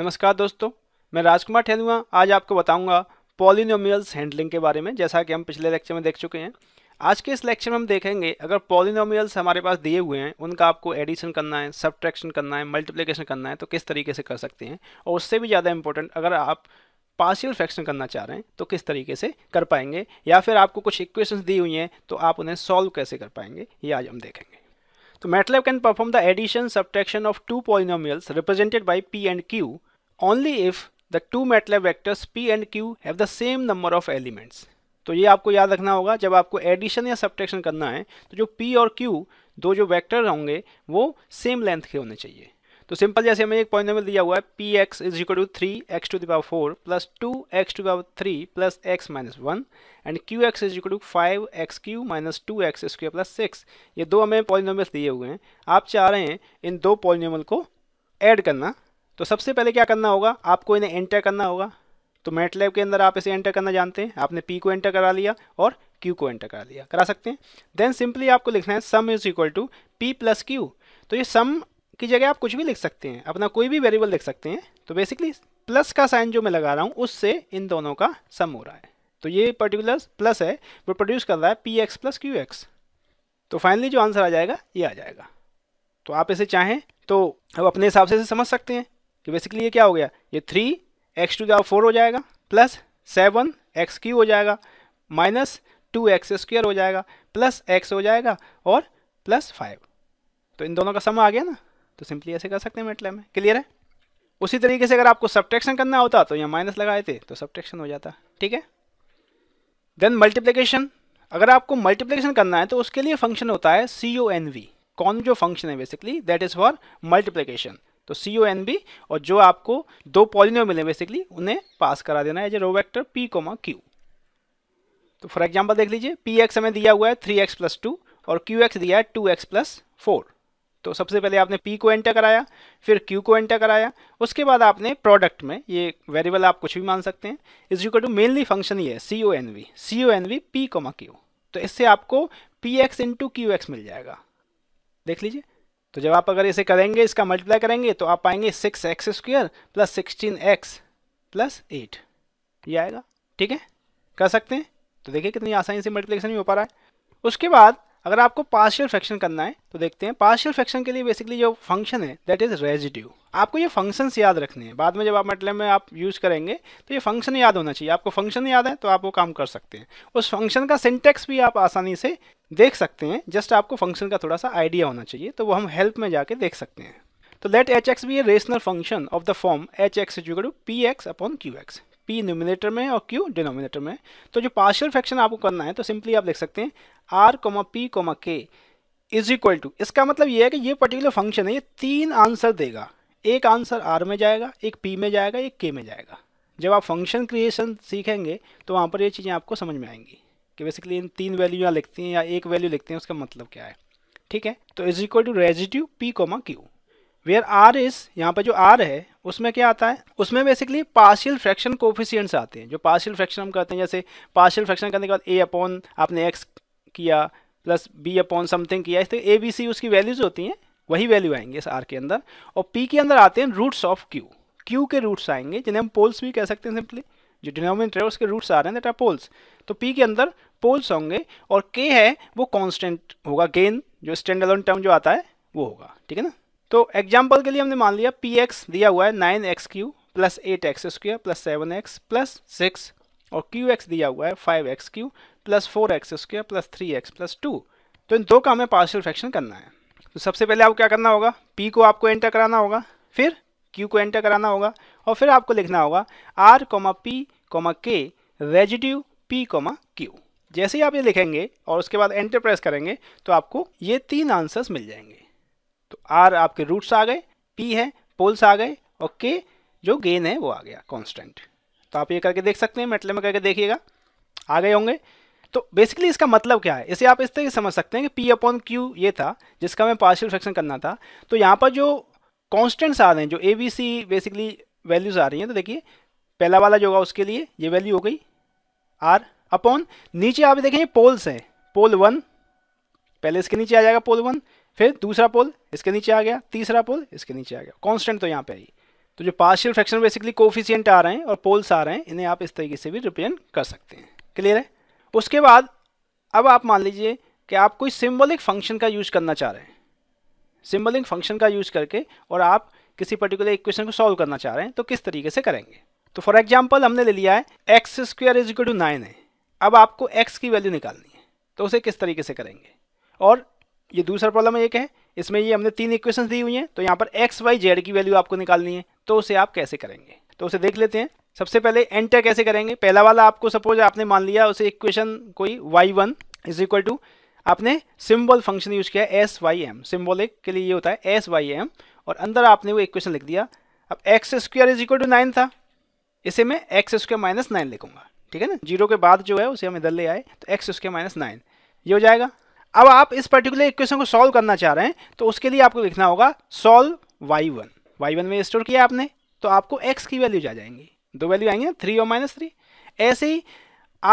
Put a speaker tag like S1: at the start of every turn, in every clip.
S1: नमस्कार दोस्तों मैं राजकुमार ठेलुआ आज आपको बताऊंगा पॉलिनोमियल्स हैंडलिंग के बारे में जैसा कि हम पिछले लेक्चर में देख चुके हैं आज के इस लेक्चर में हम देखेंगे अगर पॉलिनोमियल्स हमारे पास दिए हुए हैं उनका आपको एडिशन करना है सब्ट्रैक्शन करना है मल्टीप्लीकेशन करना है तो किस तरीके से कर सकते हैं और उससे भी ज़्यादा इंपॉर्टेंट अगर आप पार्शियल फ्रैक्शन करना चाह रहे हैं तो किस तरीके से कर पाएंगे या फिर आपको कुछ इक्वेशंस दी हुई हैं तो आप उन्हें सॉल्व कैसे कर पाएंगे ये आज हम देखेंगे तो MATLAB can perform the addition subtraction of two polynomials represented by P and Q only if the two MATLAB vectors p and q have the same number of elements. तो ये आपको याद रखना होगा जब आपको एडिशन या सब्ट्रैक्शन करना है तो जो p और q दो जो वेक्टर होंगे वो सेम लेंथ के होने चाहिए तो सिंपल जैसे हमें एक पॉइंट दिया हुआ है P X is equal to three X to the power four plus two X to the power three plus X minus one and Q X is equal to five x cube minus two X square plus six ये दो हमें polynomials दिए हुए हैं आप चाह रहे हैं इन दो पॉलिनोमल को ऐड करना तो सबसे पहले क्या करना होगा आपको इन्हें एंटर करना होगा तो मैटलैब के अंदर आप इसे एंटर करना जानते हैं आपने पी को एंटर करा लिया और क्यू को एंटर करा लिया करा सकते हैं देन सिंपली आपको लिखना है sum is equal to P plus Q तो ये सम की जगह आप कुछ भी लिख सकते हैं अपना कोई भी वेरिएबल लिख सकते हैं तो बेसिकली प्लस का साइन जो मैं लगा रहा हूँ उससे इन दोनों का सम हो रहा है तो ये पर्टिकुलर प्लस है वो प्रोड्यूस कर रहा है P X plus Q X तो फाइनली जो आंसर आ जाएगा ये आ जाएगा तो आप इसे चाहें तो अब अपने हिसाब से इसे समझ सकते हैं तो बेसिकली ये क्या हो गया ये three X to the power four हो जाएगा प्लस सेवन एक्स क्यू हो जाएगा माइनस टू एक्स स्क्वेयर हो जाएगा प्लस एक्स हो जाएगा और प्लस फाइव तो इन दोनों का सम आ गया ना तो सिंपली ऐसे कर सकते हैं मेटले में क्लियर है उसी तरीके से अगर आपको सब्ट्रैक्शन करना होता तो यहाँ माइनस लगाए थे तो सब्ट्रैक्शन हो जाता ठीक है देन मल्टीप्लिकेशन अगर आपको मल्टीप्लिकेशन करना है तो उसके लिए फंक्शन होता है सी ओ एन वी कौन जो फंक्शन है basically that is for multiplication तो सी ओ एन बी और जो आपको दो पॉलिनो मिले बेसिकली उन्हें पास करा देना है row vector P comma Q तो फॉर एग्जाम्पल देख लीजिए पी एक्स हमें दिया हुआ है थ्री एक्स प्लस टू और क्यू एक्स दिया है टू एक्स प्लस फोर तो सबसे पहले आपने पी को एंटर कराया फिर क्यू को एंटर कराया उसके बाद आपने प्रोडक्ट में ये वेरिएबल आप कुछ भी मान सकते हैं is you to mainly function ये है C O N V C O N V P comma Q तो इससे आपको P X into Q X मिल जाएगा देख लीजिए तो जब आप अगर इसे करेंगे इसका मल्टीप्लाई करेंगे तो आप पाएंगे six X square plus sixteen X plus eight ये आएगा ठीक है कर सकते हैं तो देखिए कितनी आसानी से मल्टीप्लिकेशन भी हो पा रहा है उसके बाद अगर आपको पार्शियल फ्रैक्शन करना है तो देखते हैं पार्शियल फ्रैक्शन के लिए बेसिकली जो फंक्शन है दैट इज़ रेजिड्यू आपको ये फंक्शंस याद रखने हैं बाद में जब आप मतलब में आप यूज़ करेंगे तो ये फंक्शन याद होना चाहिए आपको फंक्शन याद है तो आप वो काम कर सकते हैं उस फंक्शन का सिंटेक्स भी आप आसानी से देख सकते हैं जस्ट आपको फंक्शन का थोड़ा सा आइडिया होना चाहिए तो वो हम हेल्प में जाके देख सकते हैं तो late h x be a rational function of the form h x is to p x upon q x p numerator में और क्यू डिनोमिनेटर में तो जो पार्शियल फ्रैक्शन आपको करना है तो सिंपली आप देख सकते हैं r comma p comma k is equal to इसका मतलब ये है कि ये पर्टिकुलर फंक्शन है ये तीन आंसर देगा एक आंसर आर में जाएगा एक पी में जाएगा एक के में जाएगा जब आप फंक्शन क्रिएशन सीखेंगे तो वहाँ पर ये चीज़ें आपको समझ में आएंगी कि बेसिकली इन तीन वैल्यू यहाँ लिखती हैं या एक वैल्यू लिखते हैं उसका मतलब क्या है ठीक है तो is equal to residue p comma q where r is यहाँ पर जो आर है उसमें क्या आता है उसमें बेसिकली पार्शियल फ्रैक्शन कोफिशियंट्स आते हैं जो पार्शियल फ्रैक्शन हम करते हैं जैसे पार्शियल फ्रैक्शन करने के बाद ए अपॉन आपने एक्स किया प्लस बी अपॉन समथिंग किया इस ए बी सी उसकी वैल्यूज़ होती हैं वही वैल्यू आएंगे इस आर के अंदर और पी के अंदर आते हैं रूट्स ऑफ क्यू क्यू के रूट्स आएंगे जिन्हें हम पोल्स भी कह सकते हैं सिंपली जो डिनोमिनेटर है उसके रूट्स आ रहे हैं दैट आर पोल्स तो पी के अंदर पोल्स होंगे और के है वो कॉन्स्टेंट होगा गेन जो स्टैंड अलोन टर्म जो आता है वो होगा ठीक है ना तो एग्जाम्पल के लिए हमने मान लिया पी एक्स दिया हुआ है nine x cube plus eight x square plus seven x plus six और क्यू एक्स दिया हुआ है five x cube plus four x square plus three x plus two तो इन दो का हमें पार्शियल फ्रैक्शन करना है तो सबसे पहले आपको क्या करना होगा पी को आपको एंटर कराना होगा फिर क्यू को एंटर कराना होगा और फिर आपको लिखना होगा r comma p comma k residue p comma q जैसे ही आप ये लिखेंगे और उसके बाद एंटर प्रेस करेंगे तो आपको ये तीन आंसर्स मिल जाएंगे तो आर आपके रूट्स आ गए पी है पोल्स आ गए और के जो गेन है वो आ गया कॉन्स्टेंट तो आप ये करके देख सकते हैं मेटले में करके देखिएगा आ गए होंगे तो बेसिकली इसका मतलब क्या है इसे आप इस तरीके समझ सकते हैं कि पी अपॉन क्यू ये था जिसका हमें पार्शियल फ्रैक्शन करना था तो यहाँ पर जो कॉन्स्टेंट्स आ रहे हैं जो a b c basically values आ रही हैं तो देखिए पहला वाला जो होगा उसके लिए ये वैल्यू हो गई आर अपॉन नीचे आप देखें पोल्स हैं पोल वन पहले इसके नीचे आ जाएगा पोल वन फिर दूसरा पोल इसके नीचे आ गया तीसरा पोल इसके नीचे आ गया कांस्टेंट तो यहाँ पे आई तो जो पार्शियल फ्रैक्शन बेसिकली कोफिशियंट आ रहे हैं और पोल्स आ रहे हैं इन्हें आप इस तरीके से भी रिप्रेजेंट कर सकते हैं क्लियर है उसके बाद अब आप मान लीजिए कि आप कोई सिम्बलिक फंक्शन का यूज करना चाह रहे हैं सिम्बलिक फंक्शन का यूज करके और आप किसी पर्टिकुलर इक्वेशन को सॉल्व करना चाह रहे हैं तो किस तरीके से करेंगे तो फॉर एग्जाम्पल हमने ले लिया है x square is equal to nine है अब आपको एक्स की वैल्यू निकालनी है तो उसे किस तरीके से करेंगे और ये दूसरा प्रॉब्लम एक है इसमें ये हमने तीन इक्वेशन दी हुई हैं तो यहाँ पर एक्स वाई जेड की वैल्यू आपको निकालनी है तो उसे आप कैसे करेंगे तो उसे देख लेते हैं सबसे पहले एंटर कैसे करेंगे पहला वाला आपको सपोज आपने मान लिया उसे इक्वेशन कोई y one is equal to आपने सिंबल फंक्शन यूज किया एस वाई एम सिम्बोलिक के लिए ये होता है एस वाई एम और अंदर आपने वो इक्वेशन लिख दिया अब x square is equal to nine था इसे मैं एक्स स्क्वायर माइनस नाइन लिखूंगा ठीक है ना जीरो के बाद जो है उसे हम इधर ले आए तो एक्स स्क्वायर माइनस नाइन ये हो जाएगा अब आप इस पर्टिकुलर इक्वेशन को सॉल्व करना चाह रहे हैं तो उसके लिए आपको लिखना होगा solve y one y one में स्टोर किया आपने तो आपको एक्स की वैल्यूज आ जाएंगी दो वैल्यू आएंगे थ्री और माइनस थ्री ऐसे ही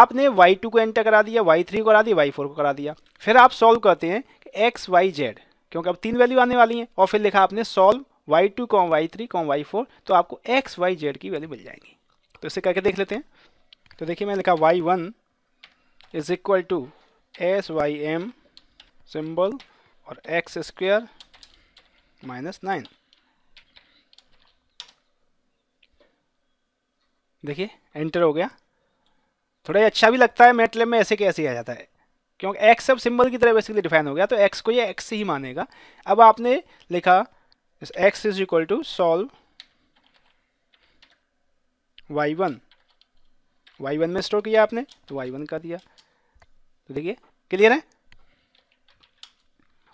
S1: आपने वाई टू को एंटर करा दिया वाई थ्री को करा दिया वाई फोर को करा दिया फिर आप सॉल्व करते हैं एक्स वाई जेड क्योंकि अब तीन वैल्यू आने वाली हैं और फिर लिखा आपने solve y two comma y three comma y four तो आपको एक्स वाई जेड की वैल्यू मिल जाएगी तो इसे करके देख लेते हैं तो देखिए मैंने लिखा y one is equal to s y m symbol और एक्स स्क्वेयर माइनस नाइन देखिए एंटर हो गया थोड़ा ही अच्छा भी लगता है मेटलेब में ऐसे कैसे आ जाता है क्योंकि एक्स अब सिंबल की तरह बेसिकली डिफाइन हो गया तो एक्स को ये एक्स ही मानेगा अब आपने लिखा x is equal to solve y one y one में स्टोर किया आपने तो वाई वन का दिया तो देखिए क्लियर है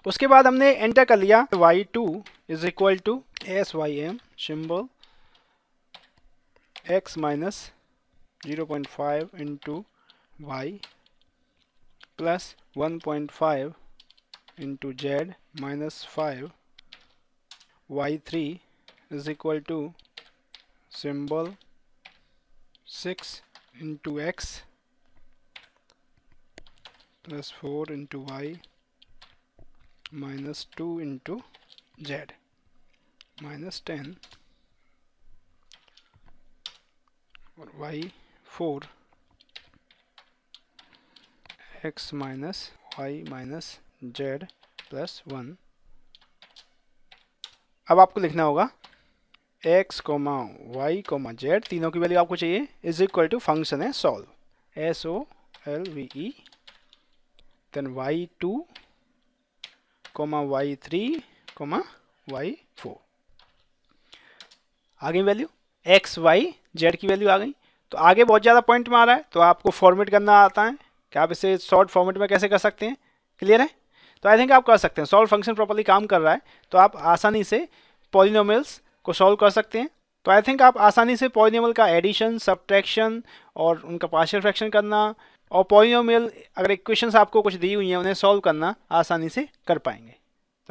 S1: उसके बाद हमने एंटर कर लिया y two is equal to s y m symbol x minus 0.5 into y plus 1.5 into z minus 5 y3 is equal to symbol 6 into x plus 4 into y minus 2 into z minus 10 और y four x minus y minus z plus one अब आपको लिखना होगा x comma y comma z तीनों की value आपको चाहिए is equal to function है solve s o l v e then y two comma y three comma y four आगे वैल्यू एक्स वाई जेड की वैल्यू आ गई तो आगे बहुत ज़्यादा पॉइंट में आ रहा है तो आपको फॉर्मेट करना आता है कि आप इसे शॉर्ट फॉर्मेट में कैसे कर सकते हैं क्लियर है तो आई थिंक आप कर सकते हैं सॉल्व फंक्शन प्रॉपरली काम कर रहा है तो आप आसानी से पॉलिनोमल्स को सॉल्व कर सकते हैं तो आई थिंक आप आसानी से पॉलिनोमल का एडिशन सब्ट्रैक्शन और उनका पार्शियल फ्रैक्शन करना और पॉलिनोमल अगर इक्वेशंस आपको कुछ दी हुई हैं उन्हें सॉल्व करना आसानी से कर पाएंगे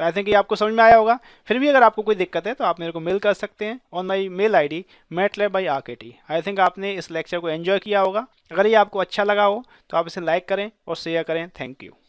S1: तो आई थिंक ये आपको समझ में आया होगा फिर भी अगर आपको कोई दिक्कत है तो आप मेरे को मेल कर सकते हैं on my mail I D MATLAB बाई आर आई थिंक आपने इस लेक्चर को एन्जॉय किया होगा अगर ये आपको अच्छा लगा हो तो आप इसे लाइक करें और शेयर करें थैंक यू